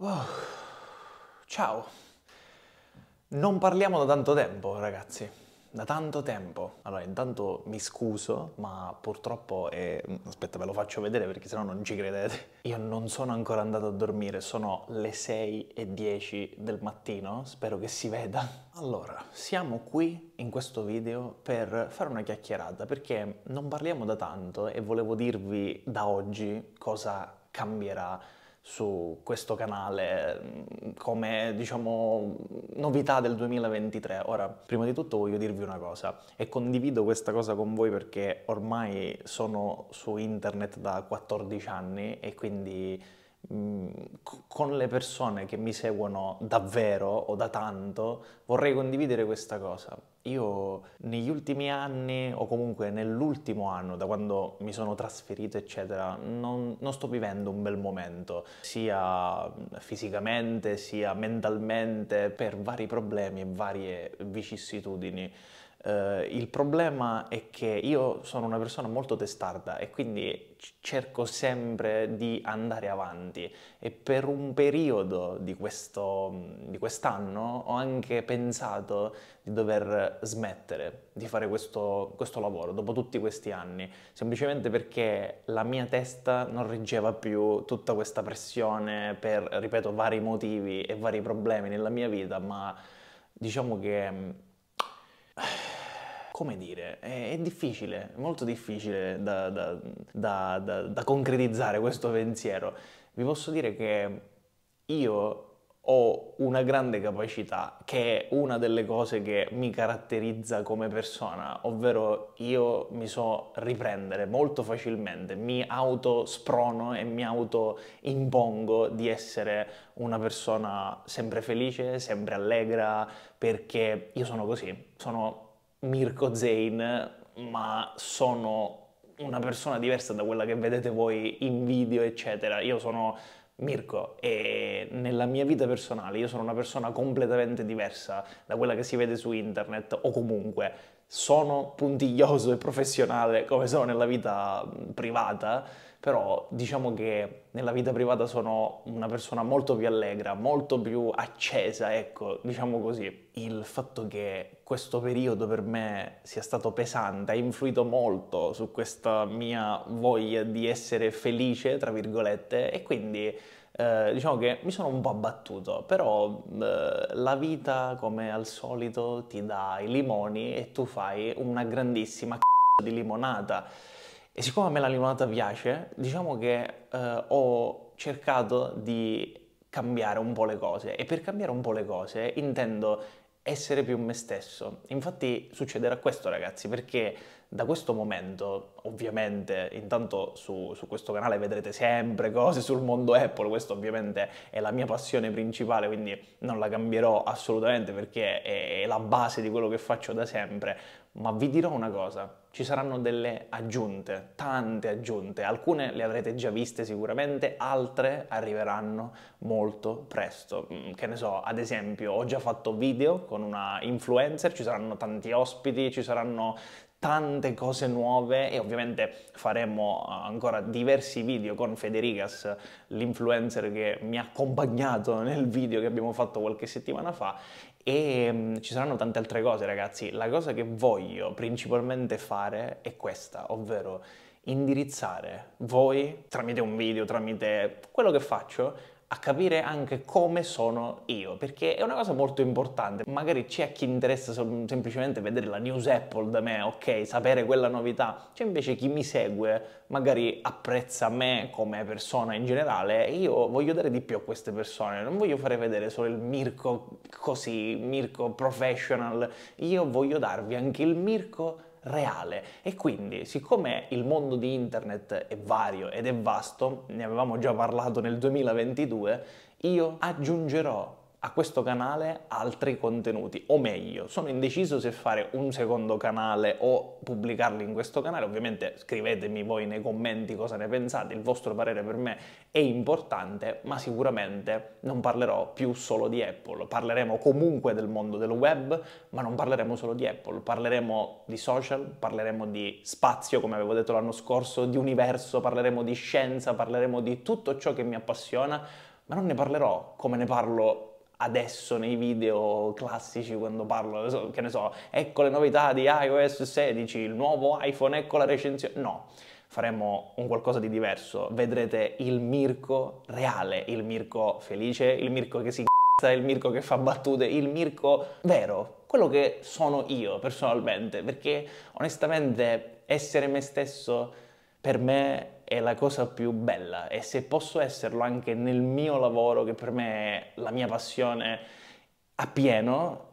Oh, ciao! Non parliamo da tanto tempo, ragazzi. Da tanto tempo. Allora, intanto mi scuso, ma purtroppo è... Aspetta, ve lo faccio vedere perché sennò non ci credete. Io non sono ancora andato a dormire, sono le 6 e 10 del mattino, spero che si veda. Allora, siamo qui in questo video per fare una chiacchierata, perché non parliamo da tanto e volevo dirvi da oggi cosa cambierà su questo canale mm, come diciamo novità del 2023. Ora, prima di tutto voglio dirvi una cosa e condivido questa cosa con voi perché ormai sono su internet da 14 anni e quindi con le persone che mi seguono davvero o da tanto vorrei condividere questa cosa. Io negli ultimi anni o comunque nell'ultimo anno, da quando mi sono trasferito eccetera, non, non sto vivendo un bel momento, sia fisicamente sia mentalmente, per vari problemi e varie vicissitudini. Uh, il problema è che io sono una persona molto testarda e quindi cerco sempre di andare avanti e per un periodo di, questo, di quest'anno ho anche pensato di dover smettere di fare questo, questo, lavoro dopo tutti questi anni, semplicemente perché la mia testa non reggeva più tutta questa pressione per, ripeto, vari motivi e vari problemi nella mia vita, ma diciamo che come dire, è, è difficile, molto difficile da, da, da, da concretizzare questo pensiero. Vi posso dire che io ho una grande capacità che è una delle cose che mi caratterizza come persona, ovvero io mi so riprendere molto facilmente, mi autosprono e mi autoimpongo di essere una persona sempre felice, sempre allegra, perché io sono così, sono Mirko Zane, ma sono una persona diversa da quella che vedete voi in video, eccetera. Io sono Mirko e nella mia vita personale io sono una persona completamente diversa da quella che si vede su internet o comunque sono puntiglioso e professionale come sono nella vita privata però diciamo che nella vita privata sono una persona molto più allegra, molto più accesa, ecco, diciamo così. Il fatto che questo periodo per me sia stato pesante ha influito molto su questa mia voglia di essere felice, tra virgolette, e quindi eh, diciamo che mi sono un po' abbattuto, però eh, la vita come al solito ti dà i limoni e tu fai una grandissima c***o di limonata e siccome a me la limonata piace, diciamo che eh, ho cercato di cambiare un po' le cose e per cambiare un po' le cose intendo essere più me stesso. Infatti succederà questo ragazzi perché da questo momento, ovviamente, intanto su, su, questo canale vedrete sempre cose sul mondo Apple, questo ovviamente è la mia passione principale, quindi non la cambierò assolutamente perché è, è la base di quello che faccio da sempre, ma vi dirò una cosa, ci saranno delle aggiunte, tante aggiunte, alcune le avrete già viste sicuramente, altre arriveranno molto presto. Mm, che ne so, ad esempio ho già fatto video con una influencer, ci saranno tanti ospiti, ci saranno tante cose nuove e ovviamente faremo eh, ancora diversi video con Federicas, l'influencer che mi ha accompagnato nel video che abbiamo fatto qualche settimana fa e um, ci saranno tante altre cose ragazzi. La cosa che voglio principalmente fare è questa, ovvero indirizzare voi tramite un video, tramite quello che faccio a capire anche come sono io, perché è una cosa molto importante. Magari c'è chi interessa semplicemente vedere la news Apple da me, ok, sapere quella novità, c'è invece chi mi segue, magari apprezza me come persona in generale e io voglio dare di più a queste persone, non voglio fare vedere solo il Mirko così, Mirko professional, io voglio darvi anche il Mirko reale e quindi siccome il mondo di internet è vario ed è vasto, ne avevamo già parlato nel 2022, io aggiungerò a questo canale altri contenuti, o meglio, sono indeciso se fare un secondo canale o pubblicarli in questo canale, ovviamente scrivetemi voi nei commenti cosa ne pensate, il vostro parere per me è importante, ma sicuramente non parlerò più solo di Apple, parleremo comunque del mondo del web, ma non parleremo solo di Apple, parleremo di social, parleremo di spazio, come avevo detto l'anno scorso, di universo, parleremo di scienza, parleremo di tutto ciò che mi appassiona, ma non ne parlerò come ne parlo adesso nei video classici quando parlo, che ne so, ecco le novità di iOS 16, il nuovo iPhone, ecco la recensione. No, faremo un qualcosa di diverso. Vedrete il Mirko reale, il Mirko felice, il Mirko che si c***a, il Mirko che fa battute, il Mirko vero, quello che sono io personalmente, perché onestamente essere me stesso per me è la cosa più bella e se posso esserlo anche nel mio lavoro, che per me è la mia passione a pieno,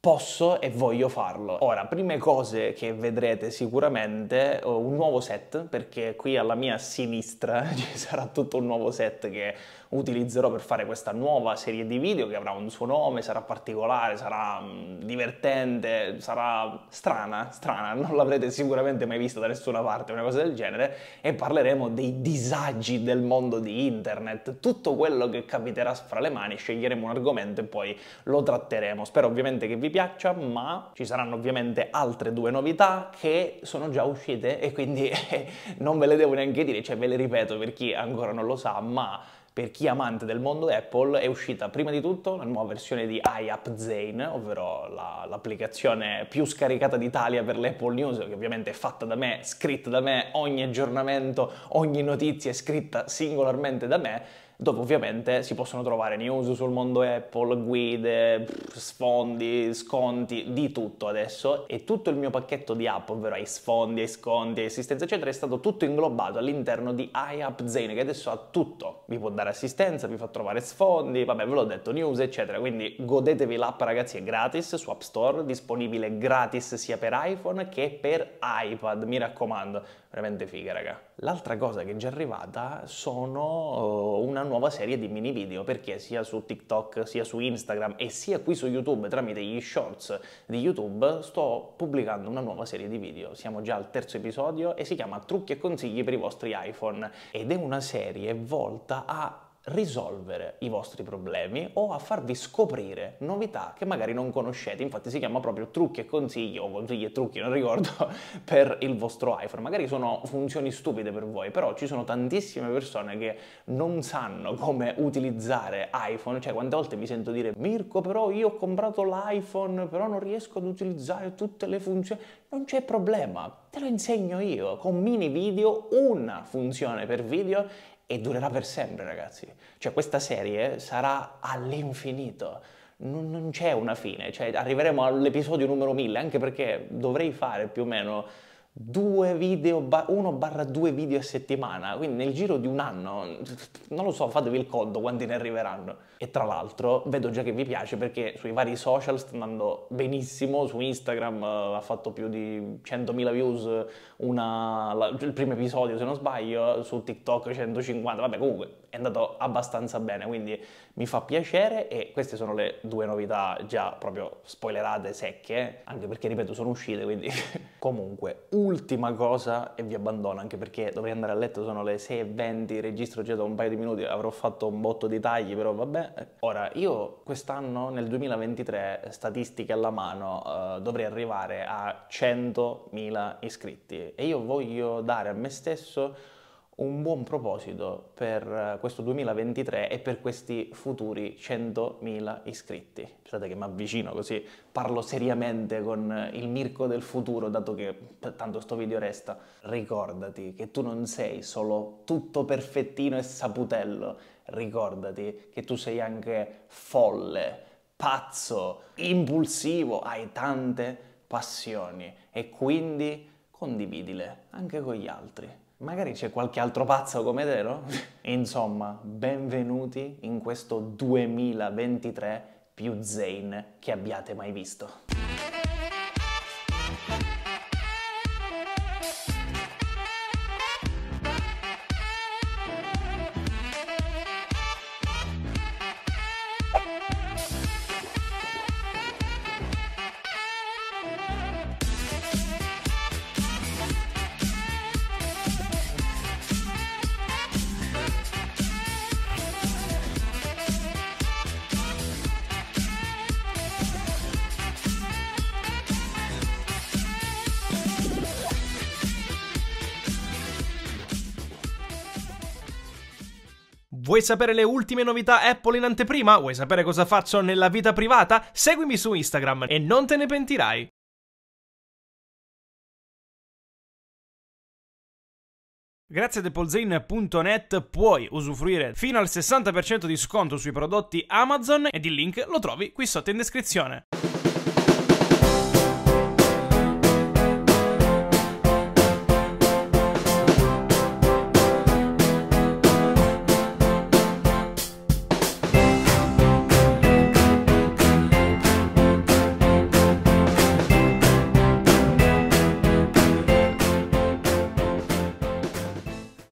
posso e voglio farlo. Ora, prime cose che vedrete sicuramente, oh, un nuovo set, perché qui alla mia sinistra ci sarà tutto un nuovo set che utilizzerò per fare questa nuova serie di video che avrà un suo nome, sarà particolare, sarà mm, divertente, sarà strana, strana, non l'avrete sicuramente mai vista da nessuna parte, una cosa del genere, e parleremo dei disagi del mondo di internet, tutto quello che capiterà fra le mani, sceglieremo un argomento e poi lo tratteremo. Spero ovviamente che vi piaccia, ma ci saranno ovviamente altre due novità che sono già uscite e quindi non ve le devo neanche dire, cioè ve le ripeto per chi ancora non lo sa, ma per chi è amante del mondo Apple è uscita prima di tutto la nuova versione di iApp Zane, ovvero la, l'applicazione più scaricata d'Italia per l'Apple News, che ovviamente è fatta da me, scritta da me, ogni aggiornamento, ogni notizia è scritta singolarmente da me, dove ovviamente si possono trovare news sul mondo Apple, guide, sfondi, sconti, di tutto adesso e tutto il mio pacchetto di app, ovvero i sfondi, i sconti, ai assistenza eccetera, è stato tutto inglobato all'interno di iApp Zane che adesso ha tutto, vi può dare assistenza, vi fa trovare sfondi, vabbè ve l'ho detto, news eccetera, quindi godetevi l'app ragazzi, è gratis su App Store, disponibile gratis sia per iPhone che per iPad, mi raccomando veramente figa, raga. L'altra cosa che è già arrivata sono eh, una nuova serie di mini video, perché sia su TikTok, sia su Instagram e sia qui su YouTube tramite gli shorts di YouTube sto pubblicando una nuova serie di video. Siamo già al terzo episodio e si chiama Trucchi e consigli per i vostri iPhone ed è una serie volta a risolvere i vostri problemi o a farvi scoprire novità che magari non conoscete. Infatti si chiama proprio trucchi e consigli o consigli e trucchi, non ricordo, per il vostro iPhone. Magari sono funzioni stupide per voi, però ci sono tantissime persone che non sanno come utilizzare iPhone. Cioè, quante volte mi sento dire Mirko, però io ho comprato l'iPhone, però non riesco ad utilizzare tutte le funzioni. Non c'è problema, te lo insegno io con mini video, una funzione per video e durerà per sempre, ragazzi. Cioè, questa serie sarà all'infinito. Non, non c'è una fine, cioè, arriveremo all'episodio numero 1000, anche perché dovrei fare più o meno due video, uno 1 due video a settimana, quindi nel giro di un anno, non lo so, fatevi il conto quanti ne arriveranno. E tra l'altro vedo già che vi piace perché sui vari social sta andando benissimo, su Instagram uh, ha fatto più di 100.000 views una, la, il primo episodio se non sbaglio, su TikTok 150, vabbè comunque è andato abbastanza bene, quindi mi fa piacere e queste sono le due novità già proprio spoilerate, secche, anche perché ripeto sono uscite, quindi comunque ultima cosa e vi abbandono anche perché dovrei andare a letto, sono le 6.20, registro già da un paio di minuti, avrò fatto un botto di tagli, però vabbè. Ora, io quest'anno nel 2023, statistiche alla mano, eh, dovrei arrivare a 100.000 iscritti e io voglio dare a me stesso un buon proposito per eh, questo 2023 e per questi futuri 100.000 iscritti. Pensate che mi avvicino così, parlo seriamente con eh, il Mirko del futuro, dato che tanto sto video resta. Ricordati che tu non sei solo tutto perfettino e saputello, ricordati che tu sei anche folle, pazzo, impulsivo, hai tante passioni e quindi condividile anche con gli altri Magari c'è qualche altro pazzo come te, no? Insomma, benvenuti in questo 2023 più Zane che abbiate mai visto. Vuoi sapere le ultime novità Apple in anteprima? Vuoi sapere cosa faccio nella vita privata? Seguimi su Instagram e non te ne pentirai! Grazie ad depolzain.net puoi usufruire fino al 60% di sconto sui prodotti Amazon ed il link lo trovi qui sotto in descrizione.